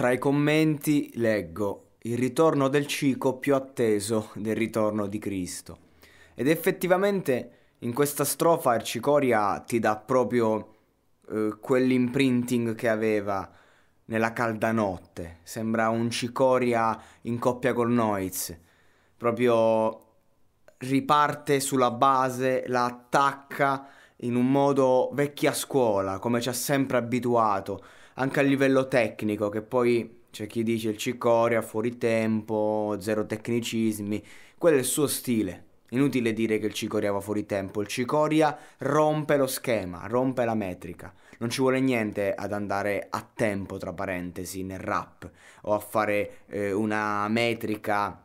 Tra i commenti leggo il ritorno del Cico più atteso del ritorno di Cristo. Ed effettivamente in questa strofa il Cicoria ti dà proprio eh, quell'imprinting che aveva nella calda notte. Sembra un Cicoria in coppia col Noiz. Proprio riparte sulla base, la attacca in un modo vecchia scuola, come ci ha sempre abituato anche a livello tecnico, che poi c'è chi dice il cicoria, fuori tempo, zero tecnicismi, quello è il suo stile. Inutile dire che il cicoria va fuori tempo, il cicoria rompe lo schema, rompe la metrica. Non ci vuole niente ad andare a tempo, tra parentesi, nel rap o a fare eh, una metrica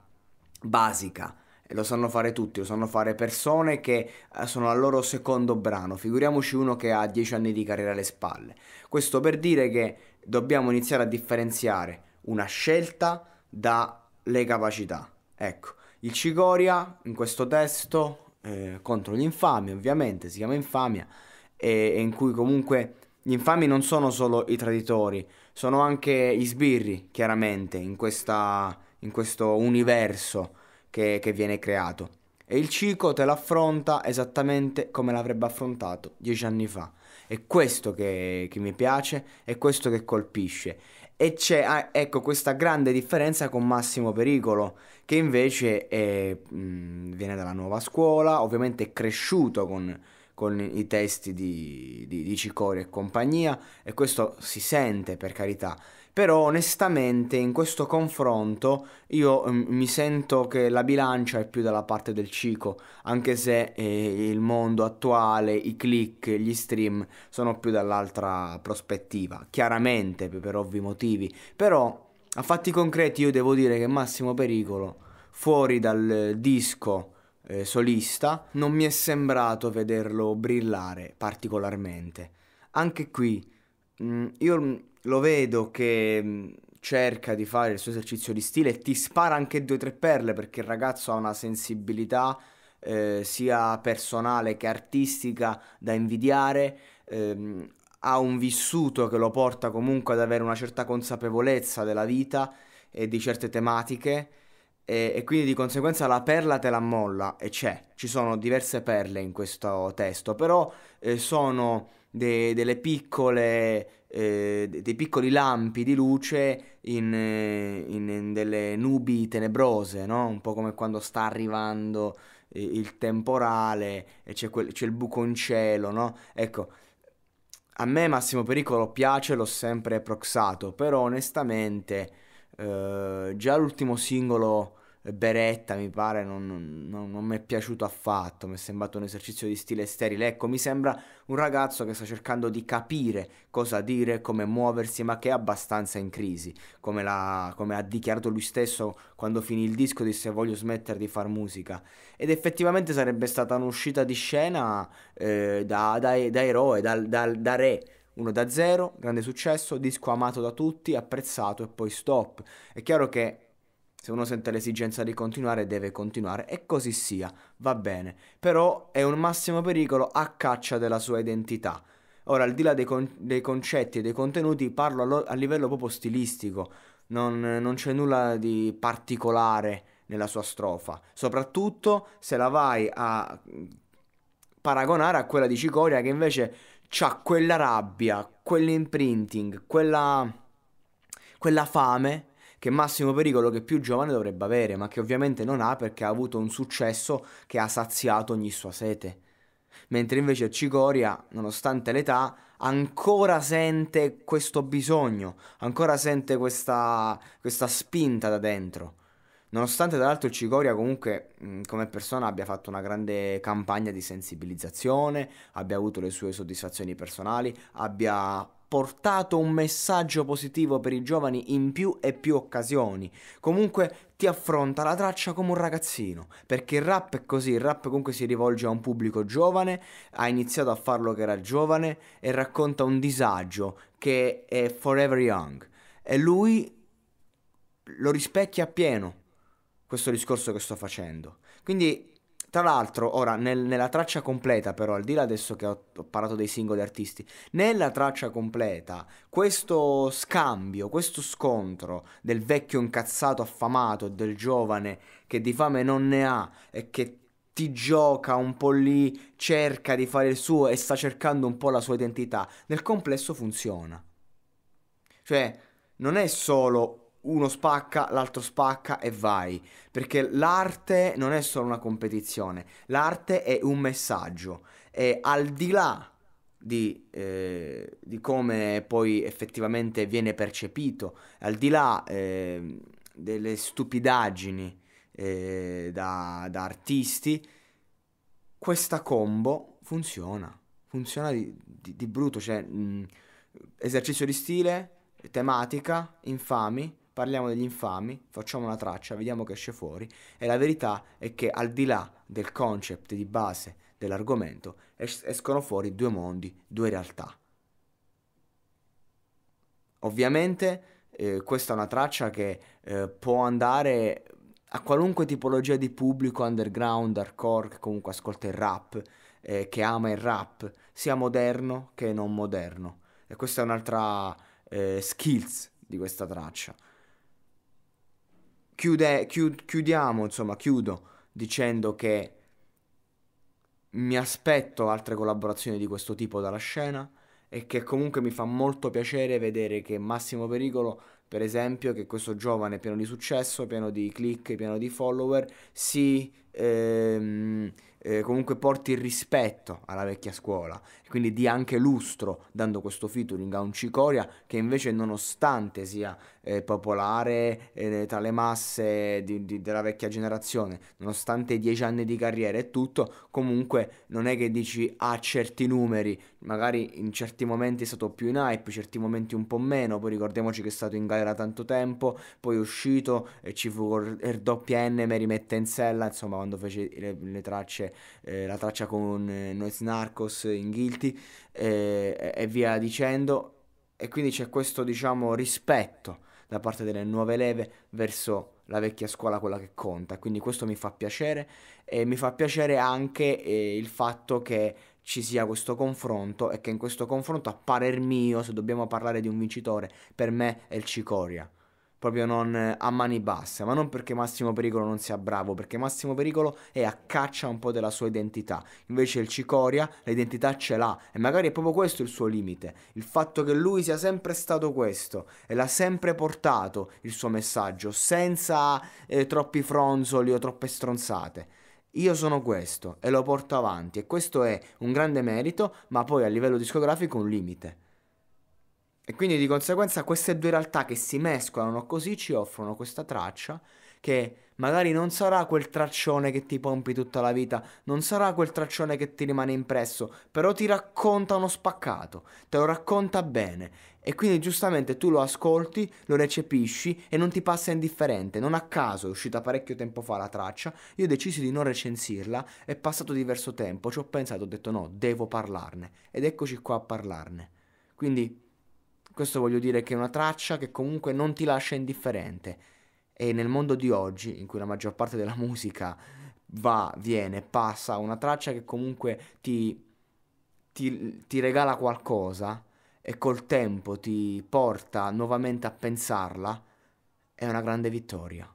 basica lo sanno fare tutti, lo sanno fare persone che eh, sono al loro secondo brano, figuriamoci uno che ha 10 anni di carriera alle spalle. Questo per dire che dobbiamo iniziare a differenziare una scelta dalle capacità. Ecco, il Cicoria in questo testo eh, contro infami, ovviamente si chiama infamia, e, e in cui comunque gli infami non sono solo i traditori, sono anche gli sbirri, chiaramente, in, questa, in questo universo che, che viene creato. E il Cico te l'affronta esattamente come l'avrebbe affrontato dieci anni fa. È questo che, che mi piace, è questo che colpisce. E c'è, ah, ecco, questa grande differenza con Massimo Pericolo, che invece è, mh, viene dalla nuova scuola, ovviamente è cresciuto con, con i testi di, di, di Cicoria e compagnia, e questo si sente per carità però onestamente in questo confronto io mm, mi sento che la bilancia è più dalla parte del Cico, anche se eh, il mondo attuale, i click, gli stream sono più dall'altra prospettiva, chiaramente per ovvi motivi, però a fatti concreti io devo dire che Massimo Pericolo fuori dal disco eh, solista non mi è sembrato vederlo brillare particolarmente. Anche qui mh, mm, io mm, lo vedo che mm, cerca di fare il suo esercizio di stile e ti spara anche due o tre perle perché il ragazzo ha una sensibilità eh, sia personale che artistica da invidiare, ehm, ha un vissuto che lo porta comunque ad avere una certa consapevolezza della vita e di certe tematiche e, e quindi di conseguenza la perla te la molla e c'è, ci sono diverse perle in questo testo, però eh, sono de, delle piccole, eh, dei piccoli lampi di luce in, eh, in, in delle nubi tenebrose, no? un po' come quando sta arrivando eh, il temporale e c'è, quel, c'è il buco in cielo, no? Ecco, a me Massimo Pericolo piace, l'ho sempre proxato, però onestamente eh, già l'ultimo singolo Beretta mi pare non, non, non mi è piaciuto affatto, mi è sembrato un esercizio di stile sterile. Ecco, mi sembra un ragazzo che sta cercando di capire cosa dire, come muoversi, ma che è abbastanza in crisi, come, la, come ha dichiarato lui stesso quando finì il disco, disse voglio smettere di far musica. Ed effettivamente sarebbe stata un'uscita di scena eh, da, da, da, eroe, da, da re. Uno da zero, grande successo, disco amato da tutti, apprezzato e poi stop. È chiaro che se uno sente l'esigenza di continuare deve continuare e così sia, va bene, però è un massimo pericolo a caccia della sua identità. Ora, al di là dei, con- dei concetti e dei contenuti, parlo a, lo- a livello proprio stilistico, non, non c'è nulla di particolare nella sua strofa, soprattutto se la vai a paragonare a quella di Cicoria che invece ha quella rabbia, quell'imprinting, quella, quella fame che Massimo Pericolo che più giovane dovrebbe avere, ma che ovviamente non ha perché ha avuto un successo che ha saziato ogni sua sete. Mentre invece Cicoria, nonostante l'età, ancora sente questo bisogno, ancora sente questa, questa spinta da dentro. Nonostante tra l'altro Cicoria comunque come persona abbia fatto una grande campagna di sensibilizzazione, abbia avuto le sue soddisfazioni personali, abbia portato un messaggio positivo per i giovani in più e più occasioni. Comunque ti affronta la traccia come un ragazzino, perché il rap è così, il rap comunque si rivolge a un pubblico giovane, ha iniziato a farlo che era giovane e racconta un disagio che è forever young e lui lo rispecchia appieno questo discorso che sto facendo. Quindi tra l'altro, ora, nel, nella traccia completa, però, al di là adesso che ho, ho, parlato dei singoli artisti, nella traccia completa, questo scambio, questo scontro del vecchio incazzato affamato e del giovane che di fame non ne ha e che ti gioca un po' lì, cerca di fare il suo e sta cercando un po' la sua identità, nel complesso funziona. Cioè, non è solo uno spacca, l'altro spacca e vai. Perché l'arte non è solo una competizione, l'arte è un messaggio. E al di là di, eh, di come poi effettivamente viene percepito, al di là eh, delle stupidaggini eh, da, da artisti, questa combo funziona. Funziona di, di, di brutto, cioè mh, mm, esercizio di stile, tematica, infami parliamo degli infami, facciamo una traccia, vediamo che esce fuori e la verità è che al di là del concept di base dell'argomento es- escono fuori due mondi, due realtà. Ovviamente eh, questa è una traccia che eh, può andare a qualunque tipologia di pubblico underground, hardcore, che comunque ascolta il rap, eh, che ama il rap, sia moderno che non moderno. E questa è un'altra eh, skills di questa traccia. Chiude, chiud, chiudiamo, insomma, chiudo dicendo che mi aspetto altre collaborazioni di questo tipo dalla scena e che comunque mi fa molto piacere vedere che Massimo Pericolo, per esempio, che questo giovane pieno di successo, pieno di click, pieno di follower, si ehm, eh, comunque porti il rispetto alla vecchia scuola e quindi di anche lustro dando questo featuring a un Cicoria che invece nonostante sia eh, popolare eh, tra le masse di, di, della vecchia generazione, nonostante i dieci anni di carriera e tutto, comunque non è che dici a ah, certi numeri, magari in certi momenti è stato più in hype, in certi momenti un po' meno, poi ricordiamoci che è stato in galera tanto tempo, poi è uscito e ci fu il doppia N, mi rimette in sella, insomma quando fece le, le tracce eh, la traccia con eh, Noiz Narcos in Guilty eh, e via dicendo. E quindi c'è questo, diciamo, rispetto da parte delle nuove leve verso la vecchia scuola, quella che conta. Quindi questo mi fa piacere e mi fa piacere anche eh, il fatto che ci sia questo confronto e che in questo confronto, a parer mio, se dobbiamo parlare di un vincitore, per me è il Cicoria proprio non eh, a mani basse, ma non perché Massimo Pericolo non sia bravo, perché Massimo Pericolo è a caccia un po' della sua identità, invece il Cicoria l'identità ce l'ha e magari è proprio questo il suo limite, il fatto che lui sia sempre stato questo e l'ha sempre portato il suo messaggio senza eh, troppi fronzoli o troppe stronzate. Io sono questo e lo porto avanti e questo è un grande merito, ma poi a livello discografico un limite. E quindi di conseguenza queste due realtà che si mescolano così ci offrono questa traccia che magari non sarà quel traccione che ti pompi tutta la vita, non sarà quel traccione che ti rimane impresso, però ti racconta uno spaccato, te lo racconta bene e quindi giustamente tu lo ascolti, lo recepisci e non ti passa indifferente. Non a caso è uscita parecchio tempo fa la traccia, io ho deciso di non recensirla, è passato diverso tempo, ci ho pensato, ho detto no, devo parlarne ed eccoci qua a parlarne. Quindi questo voglio dire che è una traccia che comunque non ti lascia indifferente. E nel mondo di oggi, in cui la maggior parte della musica va, viene, passa, una traccia che comunque ti, ti, ti regala qualcosa e col tempo ti porta nuovamente a pensarla, è una grande vittoria.